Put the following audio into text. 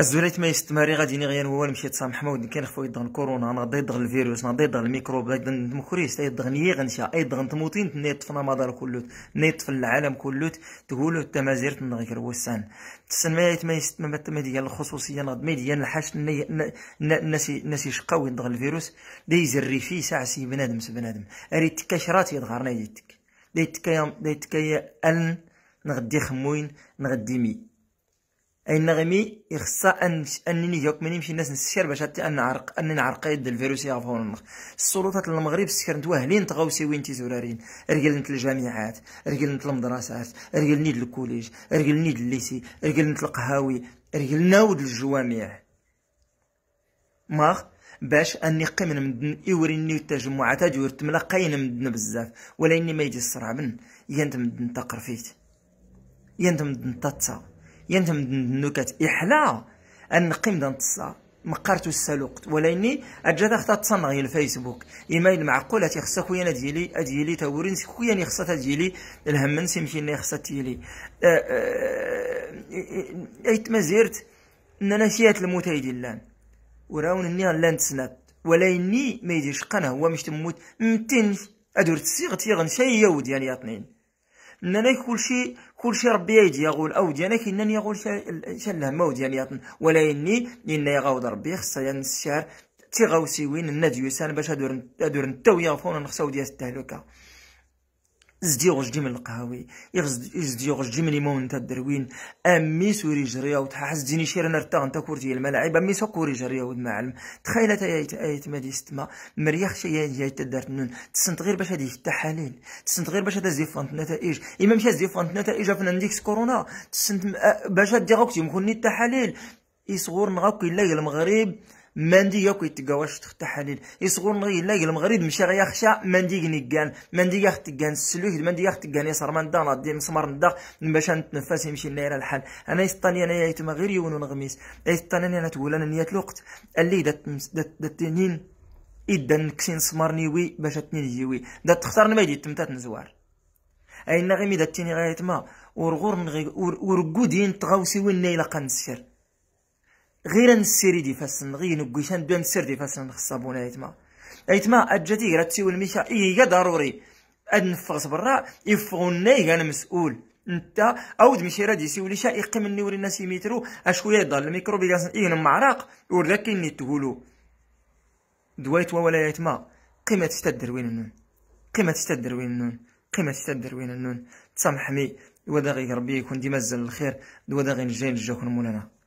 الزولايت ما يستمري غادي نغيان هو نمشي تسامح ما كان كنخفو يدغن كورونا انا غادي يدغن الفيروس انا غادي يدغن الميكروب غادي يدغن المكريس غادي يدغن يغنشا اي يدغن تموتين نيت في رمضان كلوت نيت في العالم كلوت تقولو التمازير تنغير وسان تسن ما يستمر ما ديال الخصوصيه ناض ما ديال الحاش الناس الناس يشقاو يدغن الفيروس دايز الريفي ساع ساعه سي بنادم سي بنادم اريد تكاشرات يدغرنا يدك دايتكا دايتكا ان نغدي خموين نغدي مي اي النغمي يخصا ان انني نيجيوك مني نمشي الناس نستشير باش حتى عرق ان نعرق يد الفيروس يعرفون النخ السلطات المغرب سكر نتوهلين تغاوسي وين تيزورارين رجل نت الجامعات رجل نت المدرسات رجل نيد الكوليج رجل نيد الليسي رجل نت القهاوي رجل ناود الجوامع ماخ باش اني قيمن من يوريني التجمعات تجور تملقين مدن بزاف ولا اني ما يجي الصرع من ينت مدن تقرفيت ينت مدن تتصاوب ينتم نكات إحلا أن قيم دان تصا مقارتو السلوقت وليني أجد أخطى تصنغي الفيسبوك إيميل معقولة يخصى خويا ديلي أديلي تورين خويا يخصى تديلي الهم نسي مشينا يخصا تيلي أه، أه، أه، أيت مازيرت أننا سيات الموت أيدي اللان وراون إني لان تسنات اني ما يديش قنا هو مش تموت متنش أدور تسيغ تيغن شي يود يعني اثنين انني كل شيء كل شيء ربي يجي يقول او جانك انني يقول شله موت يعني ولا اني ان يغاوض ربي خصها ينسشار تيغاوسي وين الناديوسان باش هادور هادور نتاويا فون نخصاو ديال التهلكه زدي غجدي من القهاوي يزدي غجدي من ليمون نتا الدروين امي سوري جريا وتحس ديني شير انا رتا نتا كورتي الملاعب امي سكوري جريا ود معلم تخيل تا ايت ايت مادي ستما مريخ شي ايت دارت نون تسنت غير باش هادي يفتح حالين تسنت غير باش هذا فونت نتائج اما زي فونت نتائج في انديكس كورونا تسنت باش هادي غوكتي مكوني التحاليل يصغر نغاكو الا المغرب مندي يكو يتقواش تختحلل يصغر غي لاقي المغرب مشي غي يخشى مندي نيكان مندي يخت كان السلوك مندي يخت كان يصر من دانا دي مسمر ندا باش نتنفس يمشي لنا الحال انا يسطاني انا يتما غير يون ونغميس يسطاني انا تقول انا نيات الوقت اللي دات تنين إدا نكسين سمرني وي باش تنين وي دات تختار ما يدي تمتات نزوار أين غيمي دات تيني غاية ما ورغور نغي ورقودين تغاوسي وين نيلا قنسير غير نسيري دي فاسن غير نقويشان دو نسير دي فاسن الصابون ايتما ايتما اجاتي غير الميشا اي ايغا ضروري اد نفغ برا يفغونا انا مسؤول انت اود مشي راه يسيولي شا يقيم النور الناس يميترو اشويه ضل الميكرو يقاسن ايغن معرق وردا كيني تقولو دويت ولا يتما قيمة تستدر وين النون قيمة تستدر وين النون قيمة تستدر وين النون تسامحني ودغي ربي يكون ديما الزل الخير ودغي نجي نجاكم مولانا